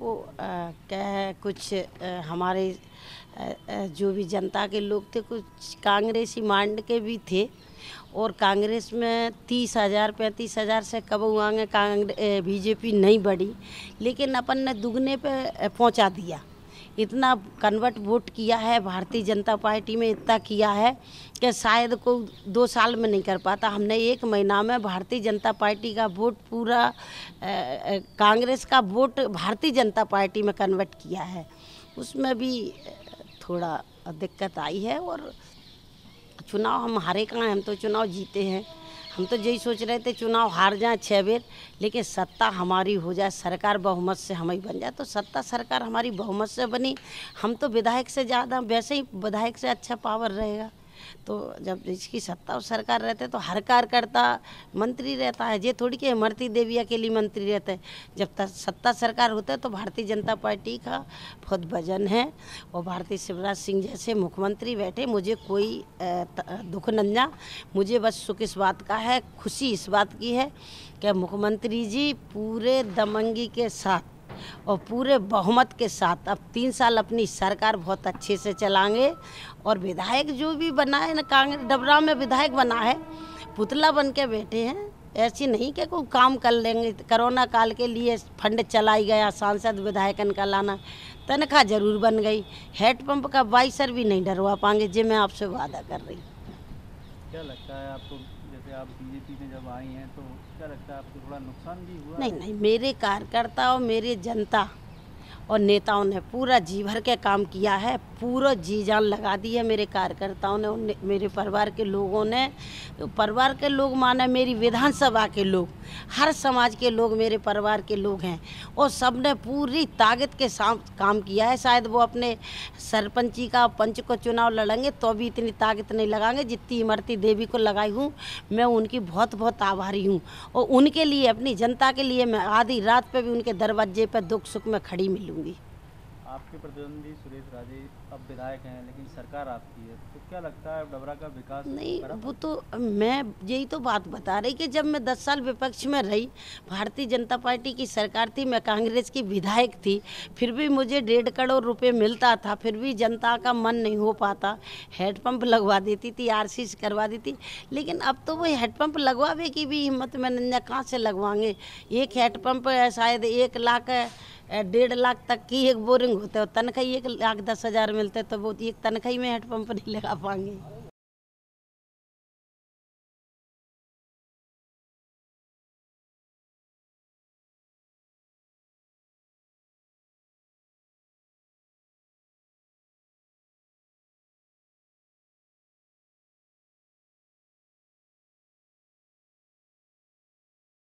वो कह क्या है कुछ आ, हमारे आ, जो भी जनता के लोग थे कुछ कांग्रेसी मांड के भी थे और कांग्रेस में तीस हज़ार पैंतीस हज़ार से कब हुआ कांग्रेस बीजेपी नहीं बढ़ी लेकिन अपन ने दुगने पे पहुंचा दिया इतना कन्वर्ट वोट किया है भारतीय जनता पार्टी में इतना किया है कि शायद को दो साल में नहीं कर पाता हमने एक महीना में भारतीय जनता पार्टी का वोट पूरा कांग्रेस का वोट भारतीय जनता पार्टी में कन्वर्ट किया है उसमें भी थोड़ा दिक्कत आई है और चुनाव हम हारे कहाँ हम तो चुनाव जीते हैं हम तो यही सोच रहे थे चुनाव हार जाए छः बेर लेकिन सत्ता हमारी हो जाए सरकार बहुमत से हमारी बन जाए तो सत्ता सरकार हमारी बहुमत से बनी हम तो विधायक से ज़्यादा वैसे ही विधायक से अच्छा पावर रहेगा तो जब इसकी सत्ता और सरकार रहते तो हर कार्यकर्ता मंत्री रहता है ये थोड़ी कि इमरती देवी अकेली मंत्री रहते हैं जब तक सत्ता सरकार होता है तो भारतीय जनता पार्टी का बहुत वजन है और भारतीय शिवराज सिंह जैसे मुख्यमंत्री बैठे मुझे कोई दुख नंजा मुझे बस सुख इस बात का है खुशी इस बात की है कि मुख्यमंत्री जी पूरे दमंगी के साथ और पूरे बहुमत के साथ अब तीन साल अपनी सरकार बहुत अच्छे से चलाएंगे और विधायक जो भी बना है ना कांग्रेस डबरा में विधायक बना है पुतला बन के बैठे हैं ऐसी नहीं कि कोई काम कर लेंगे कोरोना काल के लिए फंड चलाई गया सांसद विधायकन का लाना तनख्वाह जरूर बन गई हेड पंप का बाइसर भी नहीं डरवा पाएंगे जी मैं आपसे वादा कर रही क्या लगता है आपको से आप बीजेपी में जब आई हैं तो क्या लगता है आपको थोड़ा नुकसान भी हुआ नहीं नहीं मेरे कार्यकर्ता और मेरी जनता और नेताओं ने पूरा जी भर के काम किया है पूरा जी जान लगा दी है मेरे कार्यकर्ताओं ने, ने मेरे परिवार के लोगों ने तो परिवार के लोग माने मेरी विधानसभा के लोग हर समाज के लोग मेरे परिवार के लोग हैं और सब ने पूरी ताकत के साथ काम किया है शायद वो अपने सरपंची का पंच को चुनाव लड़ेंगे तो भी इतनी ताकत नहीं लगाएंगे जितनी इमरती देवी को लगाई हूँ मैं उनकी बहुत बहुत आभारी हूँ और उनके लिए अपनी जनता के लिए मैं आधी रात पर भी उनके दरवाजे पर दुख सुख में खड़ी मिलूँगी आपके प्रतिद्वंदी सुरेश राजे अब विधायक हैं लेकिन सरकार आपकी है तो क्या लगता है डबरा का विकास नहीं वो तो मैं यही तो बात बता रही कि जब मैं 10 साल विपक्ष में रही भारतीय जनता पार्टी की सरकार थी मैं कांग्रेस की विधायक थी फिर भी मुझे डेढ़ करोड़ रुपये मिलता था फिर भी जनता का मन नहीं हो पाता हेडपम्प लगवा देती थी आर करवा देती लेकिन अब तो वो हेडपम्प लगवावे की भी हिम्मत में कहाँ से लगवाएंगे एक हेडपम्प शायद एक लाख डेढ़ लाख तक की एक बोरिंग होते है तनख्वाही एक लाख दस हज़ार मिलते तो वो एक तनख्वाही में हैंडपम्प नहीं लगा पाएंगे